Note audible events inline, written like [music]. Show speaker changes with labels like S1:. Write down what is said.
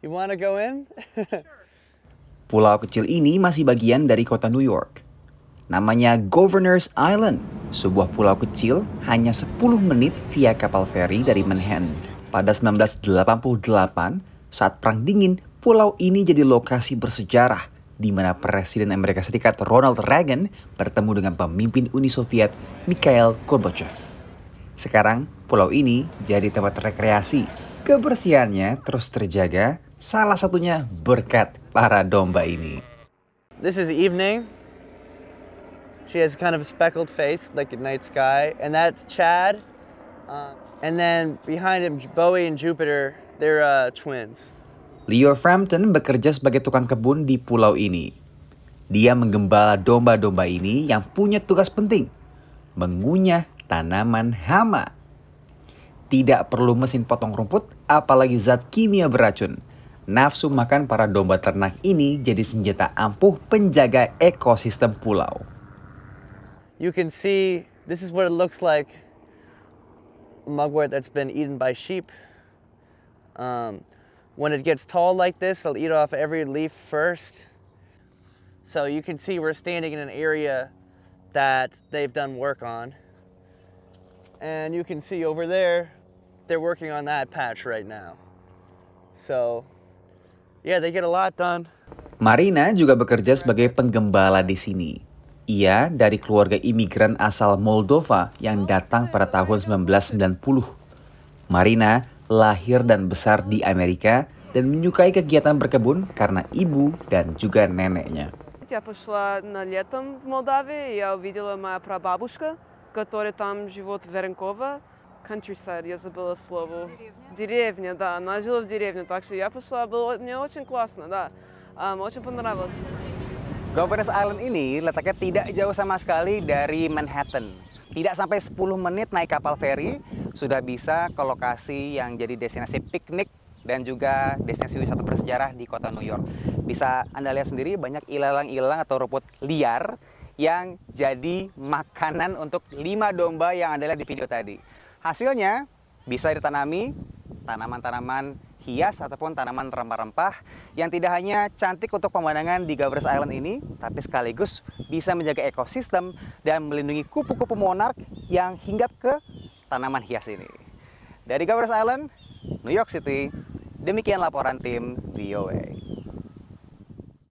S1: You wanna go in? [laughs]
S2: Pulau kecil ini masih bagian dari kota New York. Namanya Governor's Island, sebuah pulau kecil hanya 10 menit via kapal feri dari Manhattan. Pada 1988, saat Perang Dingin, pulau ini jadi lokasi bersejarah di mana Presiden Amerika Serikat Ronald Reagan bertemu dengan pemimpin Uni Soviet Mikhail Gorbachev. Sekarang, pulau ini jadi tempat rekreasi. Kebersihannya terus terjaga Salah satunya berkat para domba ini.
S1: This is evening. She has kind of a speckled face like a night sky and that's Chad. Uh, and then behind him Bowie and Jupiter, they're uh, twins.
S2: Leo Frampton bekerja sebagai tukang kebun di pulau ini. Dia menggembala domba-domba ini yang punya tugas penting, mengunyah tanaman hama. Tidak perlu mesin potong rumput, apalagi zat kimia beracun. nafsu makan para domba ternak ini jadi senjata ampuh penjaga ekosistem pulau.
S1: You can see this is what it looks like mugwort that's been eaten by sheep. Um, when it gets tall like this, it'll eat off every leaf first. So you can see we're standing in an area that they've done work on. And you can see over there, they're working on that patch right now. So Yeah, they get a lot done.
S2: Marina juga bekerja sebagai penggembala di sini. Ia dari keluarga imigran asal Moldova yang datang pada tahun 1990. Marina lahir dan besar di Amerika dan menyukai kegiatan berkebun karena ibu dan juga neneknya. Я пошла на летом в Молдавию, я увидела моя прабабушка, которая там живет в Веренкова countryside, я забыла слово. Деревня. Деревня, да, она жила в деревне, так что я пошла, было, мне очень классно, да, um, очень понравилось. Governors Island ini letaknya tidak jauh sama sekali dari Manhattan. Tidak sampai 10 menit naik kapal feri, sudah bisa ke lokasi yang jadi destinasi piknik dan juga destinasi wisata bersejarah di kota New York. Bisa Anda lihat sendiri banyak ilalang-ilalang atau rumput liar yang jadi makanan untuk lima domba yang Anda lihat di video tadi. Hasilnya bisa ditanami tanaman-tanaman hias ataupun tanaman rempah-rempah yang tidak hanya cantik untuk pemandangan di Govers Island ini, tapi sekaligus bisa menjaga ekosistem dan melindungi kupu-kupu monark yang hinggap ke tanaman hias ini. Dari Govers Island, New York City, demikian laporan tim VOA.